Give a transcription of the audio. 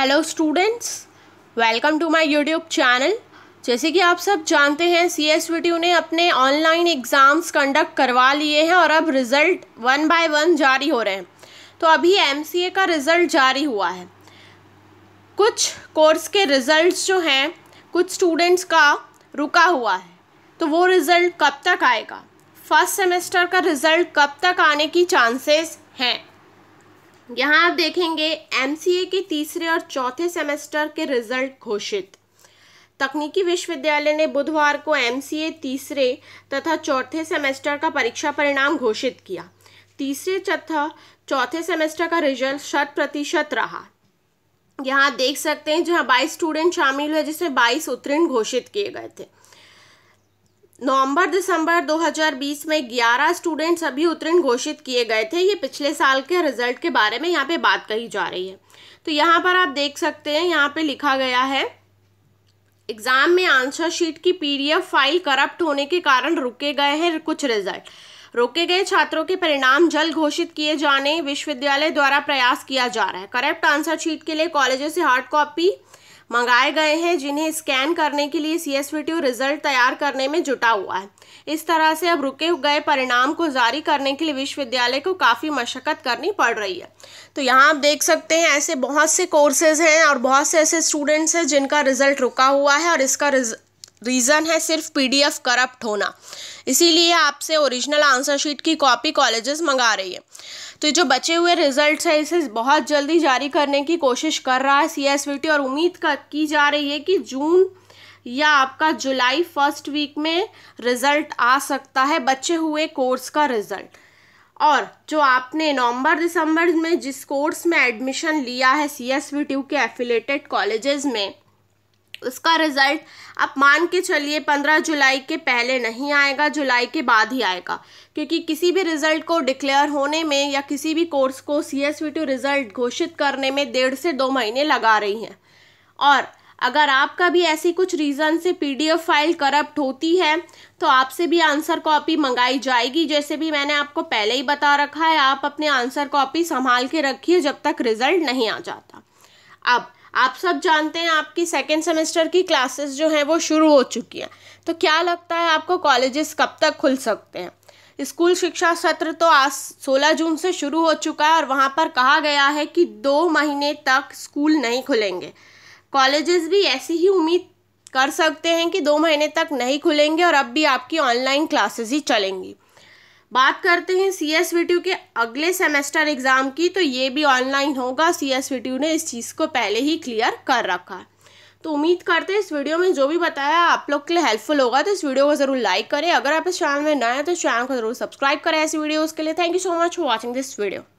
hello students welcome to my YouTube channel जैसे कि आप सब जानते हैं सी एस ने अपने ऑनलाइन एग्ज़ाम्स कंडक्ट करवा लिए हैं और अब रिज़ल्ट वन बाय वन जारी हो रहे हैं तो अभी एम का रिज़ल्ट जारी हुआ है कुछ कोर्स के रिज़ल्ट जो हैं कुछ स्टूडेंट्स का रुका हुआ है तो वो रिज़ल्ट कब तक आएगा फर्स्ट सेमेस्टर का रिज़ल्ट कब तक आने की चांसेस हैं यहाँ आप देखेंगे एम के तीसरे और चौथे सेमेस्टर के रिजल्ट घोषित तकनीकी विश्वविद्यालय ने बुधवार को एम तीसरे तथा चौथे सेमेस्टर का परीक्षा परिणाम घोषित किया तीसरे तथा चौथे सेमेस्टर का रिजल्ट शत प्रतिशत रहा यहाँ देख सकते हैं जहाँ 22 स्टूडेंट शामिल हुए जिसमें 22 उत्तीर्ण घोषित किए गए थे नवंबर दिसंबर 2020 में 11 स्टूडेंट्स अभी उत्तीर्ण घोषित किए गए थे ये पिछले साल के रिजल्ट के बारे में यहाँ पे बात कही जा रही है तो यहाँ पर आप देख सकते हैं यहाँ पे लिखा गया है एग्ज़ाम में आंसर शीट की पीडीएफ फाइल करप्ट होने के कारण रुके गए हैं कुछ रिजल्ट रोके गए छात्रों के परिणाम जल्द घोषित किए जाने विश्वविद्यालय द्वारा प्रयास किया जा रहा है करप्ट आंसर शीट के लिए कॉलेजों से हार्ड कॉपी मंगाए गए हैं जिन्हें स्कैन करने के लिए सी एस रिजल्ट तैयार करने में जुटा हुआ है इस तरह से अब रुके गए परिणाम को जारी करने के लिए विश्वविद्यालय को काफ़ी मशक्क़त करनी पड़ रही है तो यहाँ आप देख सकते हैं ऐसे बहुत से कोर्सेज हैं और बहुत से ऐसे स्टूडेंट्स हैं जिनका रिजल्ट रुका हुआ है और इसका रीज़न है सिर्फ पीडीएफ करप्ट होना इसीलिए आपसे ओरिजिनल आंसर शीट की कॉपी कॉलेजेस मंगा रही है तो जो बचे हुए रिजल्ट्स हैं इसे बहुत जल्दी जारी करने की कोशिश कर रहा है सीएसवीटी और उम्मीद की जा रही है कि जून या आपका जुलाई फर्स्ट वीक में रिज़ल्ट आ सकता है बचे हुए कोर्स का रिज़ल्ट और जो आपने नवंबर दिसंबर में जिस कोर्स में एडमिशन लिया है सी एस के एफिलेटेड कॉलेजेस में उसका रिज़ल्ट आप मान के चलिए पंद्रह जुलाई के पहले नहीं आएगा जुलाई के बाद ही आएगा क्योंकि किसी भी रिज़ल्ट को डिक्लेयर होने में या किसी भी कोर्स को सी एस वी टू रिज़ल्ट घोषित करने में डेढ़ से दो महीने लगा रही हैं और अगर आपका भी ऐसी कुछ रीज़न से पीडीएफ फाइल करप्ट होती है तो आपसे भी आंसर कॉपी मंगाई जाएगी जैसे भी मैंने आपको पहले ही बता रखा है आप अपने आंसर कॉपी संभाल के रखिए जब तक रिज़ल्ट नहीं आ जाता अब आप सब जानते हैं आपकी सेकेंड सेमेस्टर की क्लासेस जो हैं वो शुरू हो चुकी हैं तो क्या लगता है आपको कॉलेजेस कब तक खुल सकते हैं स्कूल शिक्षा सत्र तो आज 16 जून से शुरू हो चुका है और वहाँ पर कहा गया है कि दो महीने तक स्कूल नहीं खुलेंगे कॉलेजेस भी ऐसी ही उम्मीद कर सकते हैं कि दो महीने तक नहीं खुलेंगे और अब भी आपकी ऑनलाइन क्लासेस ही चलेंगी बात करते हैं सी एस के अगले सेमेस्टर एग्ज़ाम की तो ये भी ऑनलाइन होगा सी एस ने इस चीज़ को पहले ही क्लियर कर रखा है तो उम्मीद करते हैं इस वीडियो में जो भी बताया आप लोग के लिए हेल्पफुल होगा तो इस वीडियो को ज़रूर लाइक करें अगर आप इस चैनल में नए हैं तो चैनल को ज़रूर सब्सक्राइब करें ऐसी वीडियोज़ के लिए thank you so much for watching this video